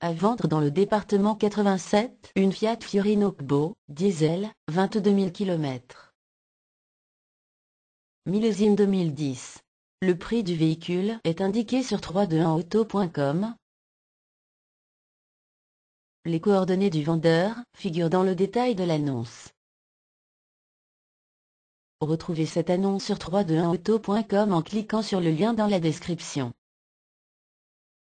À vendre dans le département 87, une Fiat Fiorino diesel, 22 000 km. Millésime 2010. Le prix du véhicule est indiqué sur 321auto.com. Les coordonnées du vendeur figurent dans le détail de l'annonce. Retrouvez cette annonce sur 321auto.com en cliquant sur le lien dans la description.